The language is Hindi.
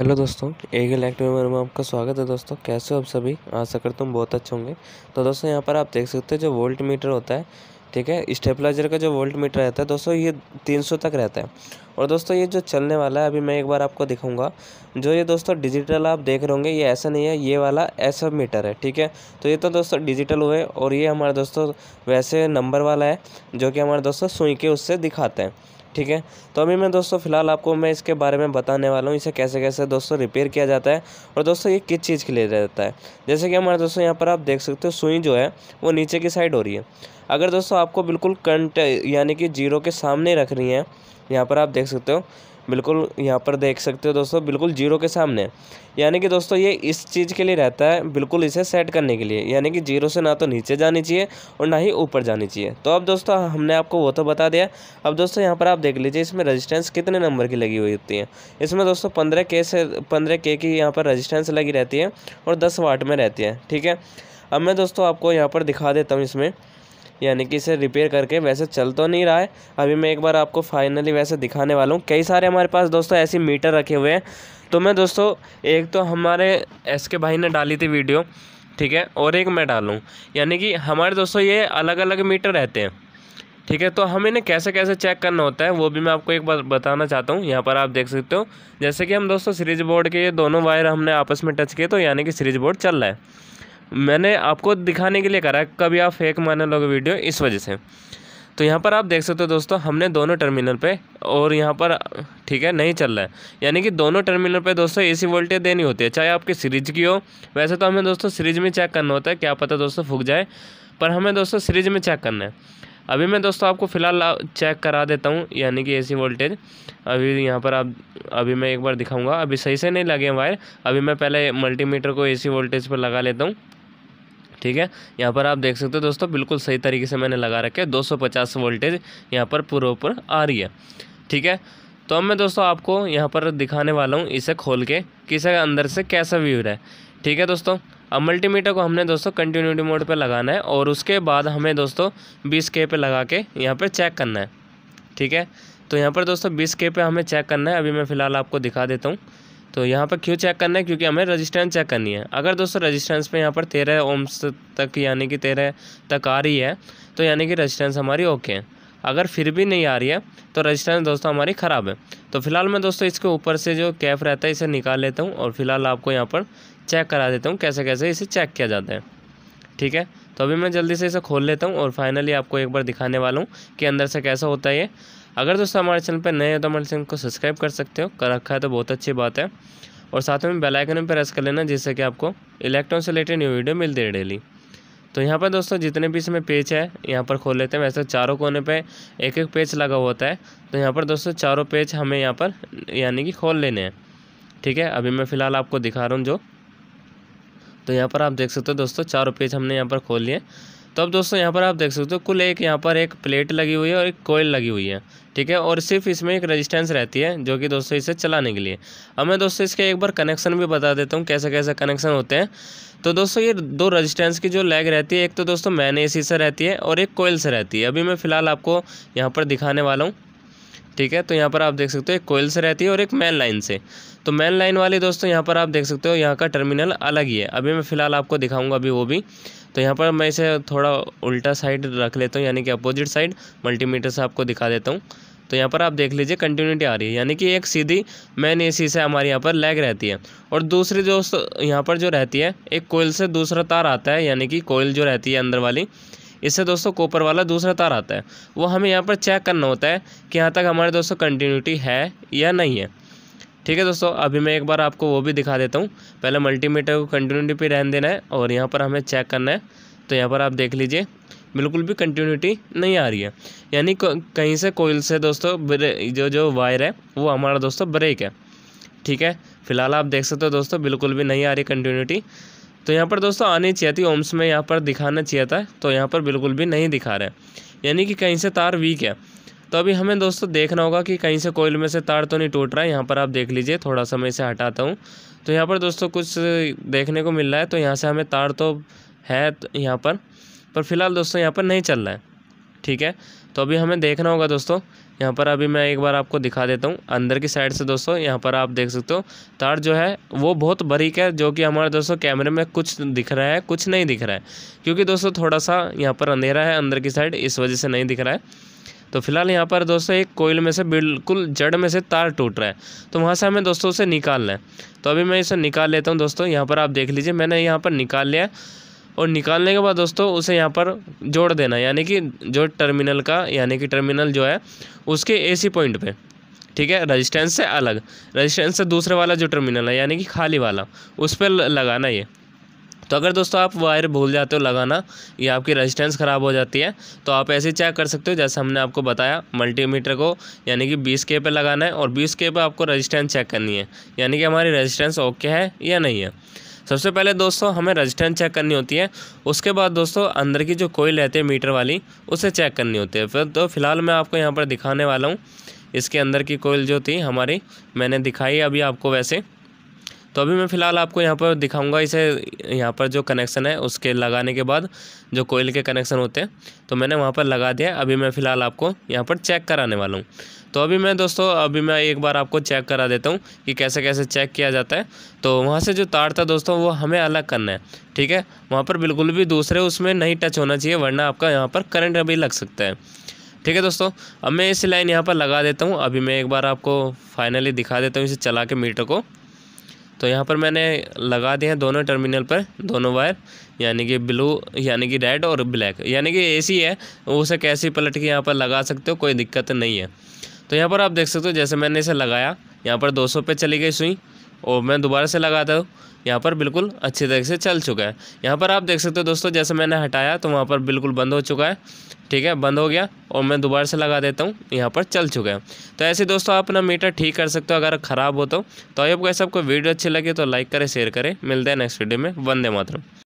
हेलो दोस्तों एगल एक्ट में आपका स्वागत है दोस्तों कैसे हो आप सभी आशा करता हूँ बहुत अच्छे होंगे तो दोस्तों यहाँ पर आप देख सकते हो जो वोल्ट मीटर होता है ठीक है स्टेपलाइजर का जो वोल्ट मीटर रहता है दोस्तों ये 300 तक रहता है और दोस्तों ये जो चलने वाला है अभी मैं एक बार आपको दिखाऊंगा जो ये दोस्तों डिजिटल आप देख रहे होंगे ये ऐसा नहीं है ये वाला ऐसा मीटर है ठीक है तो ये तो दोस्तों डिजिटल हुए और ये हमारे दोस्तों वैसे नंबर वाला है जो कि हमारे दोस्तों सुई के उससे दिखाते हैं ठीक है तो अभी मैं दोस्तों फ़िलहाल आपको मैं इसके बारे में बताने वाला हूँ इसे कैसे कैसे दोस्तों रिपेयर किया जाता है और दोस्तों ये किस चीज़ के लिए रहता है जैसे कि हमारे दोस्तों यहाँ पर आप देख सकते हो सुई जो है वो नीचे की साइड हो रही है अगर दोस्तों आपको बिल्कुल कंट यानी कि जीरो के सामने रखनी है यहाँ पर आप देख सकते हो बिल्कुल यहाँ पर देख सकते हो दोस्तों बिल्कुल जीरो के सामने यानी कि दोस्तों ये इस चीज़ के लिए रहता है बिल्कुल इसे सेट करने के लिए यानी कि जीरो से ना तो नीचे जानी चाहिए और ना ही ऊपर जानी चाहिए तो अब दोस्तों हमने आपको वो तो बता दिया अब दोस्तों यहाँ पर आप देख लीजिए इसमें रजिस्टेंस कितने नंबर की लगी हुई होती है इसमें दोस्तों पंद्रह के से पंद्रह के की यहाँ पर रजिस्टेंस लगी रहती है और दस वाट में रहती है ठीक है अब मैं दोस्तों आपको यहाँ पर दिखा देता हूँ इसमें यानी कि इसे रिपेयर करके वैसे चल तो नहीं रहा है अभी मैं एक बार आपको फाइनली वैसे दिखाने वाला हूँ कई सारे हमारे पास दोस्तों ऐसे मीटर रखे हुए हैं तो मैं दोस्तों एक तो हमारे एस के भाई ने डाली थी वीडियो ठीक है और एक मैं डालूँ यानी कि हमारे दोस्तों ये अलग अलग मीटर रहते हैं ठीक है तो हम इन्हें कैसे कैसे चेक करना होता है वो भी मैं आपको एक बार बताना चाहता हूँ यहाँ पर आप देख सकते हो जैसे कि हम दोस्तों सीरीज बोर्ड के ये दोनों वायर हमने आपस में टच किए तो यानी कि सीरीज बोर्ड चल रहा है मैंने आपको दिखाने के लिए करा है कभी आप फेक मारने लोगे वीडियो इस वजह से तो यहाँ पर आप देख सकते हो दोस्तों हमने दोनों टर्मिनल पे और यहाँ पर ठीक है नहीं चल रहा है यानी कि दोनों टर्मिनल पे दोस्तों एसी वोल्टेज देनी होती है चाहे आपकी सीरीज की हो वैसे तो हमें दोस्तों सीरीज में चेक करना होता है क्या पता दोस्तों फूक जाए पर हमें दोस्तों सीरीज में चेक करना है अभी मैं दोस्तों आपको फ़िलहाल चेक करा देता हूँ यानी कि सी वोल्टेज अभी यहाँ पर आप अभी मैं एक बार दिखाऊँगा अभी सही से नहीं लगे वायर अभी मैं पहले मल्टीमीटर को सी वोल्टेज पर लगा लेता हूँ ठीक है यहाँ पर आप देख सकते हो दोस्तों बिल्कुल सही तरीके से मैंने लगा रखे दो सौ पचास वोल्टेज यहाँ पर पूरे ऊपर आ रही है ठीक है तो अब मैं दोस्तों आपको यहाँ पर दिखाने वाला हूँ इसे खोल के कि इसे अंदर से कैसा व्यू है ठीक है दोस्तों अब मल्टीमीटर को हमने दोस्तों कंटिन्यूटी मोड पे लगाना है और उसके बाद हमें दोस्तों बीस के पे लगा के यहाँ पर चेक करना है ठीक है तो यहाँ पर दोस्तों बीस के पे हमें चेक करना है अभी मैं फ़िलहाल आपको दिखा देता हूँ तो यहाँ पर क्यों चेक करना है क्योंकि हमें रजिस्टेंस चेक करनी है अगर दोस्तों रजिस्टेंस में यहाँ पर तेरह ओम्स तक यानी कि तेरह तक आ रही है तो यानी कि रजिस्टेंस हमारी ओके है अगर फिर भी नहीं आ रही है तो रजिस्टेंस दोस्तों हमारी ख़राब है तो फिलहाल मैं दोस्तों इसके ऊपर से जो कैफ रहता है इसे निकाल लेता हूँ और फिलहाल आपको यहाँ पर चेक करा देता हूँ कैसे कैसे इसे चेक किया जाता है ठीक है तो अभी मैं जल्दी से इसे खोल लेता हूँ और फाइनली आपको एक बार दिखाने वाला हूँ कि अंदर से कैसा होता है ये अगर दोस्तों हमारे चैनल पर नए हो तो हमारे चैनल को सब्सक्राइब कर सकते हो कर रखा है तो बहुत अच्छी बात है और साथ में बेल आइकन प्रेस कर लेना जिससे कि आपको इलेक्ट्रॉन से रिलेटेड न्यू वीडियो मिलती है डेली तो यहाँ पर दोस्तों जितने भी इसमें पेज है यहाँ पर खोल लेते हैं वैसे तो चारों कोने पे एक एक पेज लगा हुआ होता है तो यहाँ पर दोस्तों चारों पेज हमें यहाँ पर यानी कि खोल लेने हैं ठीक है अभी मैं फ़िलहाल आपको दिखा रहा हूँ जो तो यहाँ पर आप देख सकते हो दोस्तों चारों पेज हमने यहाँ पर खोल लिए तो अब दोस्तों यहाँ पर आप देख सकते हो कुल एक यहाँ पर एक प्लेट लगी हुई है और एक कोयल लगी हुई है ठीक है और सिर्फ इसमें एक रेजिस्टेंस रहती है जो कि दोस्तों इसे चलाने के लिए अब मैं दोस्तों इसके एक बार कनेक्शन भी बता देता हूँ कैसे कैसे कनेक्शन होते हैं तो दोस्तों ये दो रजिस्टेंस की जो लैग रहती है एक तो दोस्तों मैन ए से रहती है और एक कोयल से रहती है अभी मैं फ़िलहाल आपको यहाँ पर दिखाने वाला हूँ ठीक है तो यहाँ पर आप देख सकते हो एक कोयल से रहती है और एक मैन लाइन से तो मैन लाइन वाली दोस्तों यहाँ पर आप देख सकते हो यहाँ का टर्मिनल अलग ही है अभी मैं फ़िलहाल आपको दिखाऊंगा अभी वो भी तो यहाँ पर मैं इसे थोड़ा उल्टा साइड रख लेता हूँ यानी कि अपोजिट साइड मल्टीमीटर से आपको दिखा देता हूँ तो यहाँ पर आप देख लीजिए कंटिन्यूटी आ रही है यानी कि एक सीधी मैन एसी से हमारे यहाँ पर लैग रहती है और दूसरी जो यहाँ पर जो रहती है एक कोयल से दूसरा तार आता है यानी कि कोयल जो रहती है अंदर वाली इससे दोस्तों कोपर वाला दूसरा तार आता है वो हमें यहाँ पर चेक करना होता है कि यहाँ तक हमारे दोस्तों कंटिन्यूटी है या नहीं है ठीक है दोस्तों अभी मैं एक बार आपको वो भी दिखा देता हूँ पहले मल्टीमीटर को कंटिन्यूटी पे रहने देना है और यहाँ पर हमें चेक करना है तो यहाँ पर आप देख लीजिए बिल्कुल भी कंटिन्यूटी नहीं आ रही है यानी कहीं से कोयल से दोस्तों जो जो वायर है वो हमारा दोस्तों ब्रेक है ठीक है फिलहाल आप देख सकते हो दोस्तों बिल्कुल भी नहीं आ रही कंटिन्यूटी तो यहाँ पर दोस्तों आनी चाहिए थी ओम्स में यहाँ पर दिखाना चाहिए था तो यहाँ पर बिल्कुल भी नहीं दिखा रहे यानी कि कहीं से तार वीक है तो अभी हमें दोस्तों देखना होगा कि कहीं से कोयल में से तार तो नहीं टूट रहा है यहाँ पर आप देख लीजिए थोड़ा सा मैं इसे हटाता हूँ तो यहाँ पर दोस्तों कुछ देखने को मिल रहा है तो यहाँ से हमें तार तो है तो यहाँ पर पर फिलहाल दोस्तों यहाँ पर नहीं चल रहा है ठीक है तो अभी हमें देखना होगा दोस्तों यहाँ पर अभी मैं एक बार आपको दिखा देता हूँ अंदर की साइड से दोस्तों यहाँ पर आप देख सकते हो तार जो है वो बहुत बारीक है जो कि हमारे दोस्तों कैमरे में कुछ दिख रहा है कुछ नहीं दिख रहा है क्योंकि दोस्तों थोड़ा सा यहाँ पर अंधेरा है अंदर की साइड इस वजह से नहीं दिख रहा है तो फिलहाल यहाँ पर दोस्तों एक कोयल में से बिल्कुल जड़ में से तार टूट रहा है तो वहाँ से हमें दोस्तों उसे निकालना है तो अभी मैं इसे निकाल लेता हूँ दोस्तों यहाँ पर आप देख लीजिए मैंने यहाँ पर निकाल लिया और निकालने के बाद दोस्तों उसे यहाँ पर जोड़ देना यानी कि जो टर्मिनल का यानी कि टर्मिनल जो है उसके ए पॉइंट पर ठीक है रजिस्टेंस से अलग रजिस्टेंस से दूसरे वाला जो टर्मिनल है यानी कि खाली वाला उस पर लगाना ये तो अगर दोस्तों आप वायर भूल जाते हो लगाना या आपकी रेजिस्टेंस ख़राब हो जाती है तो आप ऐसे चेक कर सकते हो जैसे हमने आपको बताया मल्टीमीटर को यानी कि बीस के पे लगाना है और बीस के पे आपको रेजिस्टेंस चेक करनी है यानी कि हमारी रेजिस्टेंस ओके है या नहीं है सबसे पहले दोस्तों हमें रजिस्टेंस चेक करनी होती है उसके बाद दोस्तों अंदर की जो कोई रहती है मीटर वाली उसे चेक करनी होती है फिर तो फिलहाल मैं आपको यहाँ पर दिखाने वाला हूँ इसके अंदर की कोयल जो थी हमारी मैंने दिखाई अभी आपको वैसे तो अभी मैं फ़िलहाल आपको यहाँ पर दिखाऊंगा इसे यहाँ पर जो कनेक्शन है उसके लगाने के बाद जो कोयल के कनेक्शन होते हैं तो मैंने वहाँ पर लगा दिया अभी मैं फ़िलहाल आपको यहाँ पर चेक कराने वाला हूँ तो अभी मैं दोस्तों अभी मैं एक बार आपको चेक करा देता हूँ कि कैसे कैसे चेक किया जाता है तो वहाँ से जो तार था दोस्तों वो हमें अलग करना है ठीक है वहाँ पर बिल्कुल भी दूसरे उसमें नहीं टच होना चाहिए वरना आपका यहाँ पर करंट अभी लग सकता है ठीक है दोस्तों अब मैं इस लाइन यहाँ पर लगा देता हूँ अभी मैं एक बार आपको फाइनली दिखा देता हूँ इसे चला के मीटर को तो यहाँ पर मैंने लगा दिए हैं दोनों टर्मिनल पर दोनों वायर यानी कि ब्लू यानी कि रेड और ब्लैक यानी कि एसी है उसे कैसी पलट के यहाँ पर लगा सकते हो कोई दिक्कत नहीं है तो यहाँ पर आप देख सकते हो जैसे मैंने इसे लगाया यहाँ पर 200 पे चली गई सुई और मैं दोबारा से लगाता हूँ यहाँ पर बिल्कुल अच्छी तरीके से चल चुका है यहाँ पर आप देख सकते हो दोस्तों जैसे मैंने हटाया तो वहाँ पर बिल्कुल बंद हो चुका है ठीक है बंद हो गया और मैं दोबारा से लगा देता हूँ यहाँ पर चल चुका है तो ऐसे दोस्तों आप अपना मीटर ठीक कर सकते हो अगर ख़राब हो तो।, तो, आई होप ऐसा आपको वीडियो अच्छी लगी तो लाइक करें शेयर करें मिलते हैं नेक्स्ट वीडियो में वंदे मातरम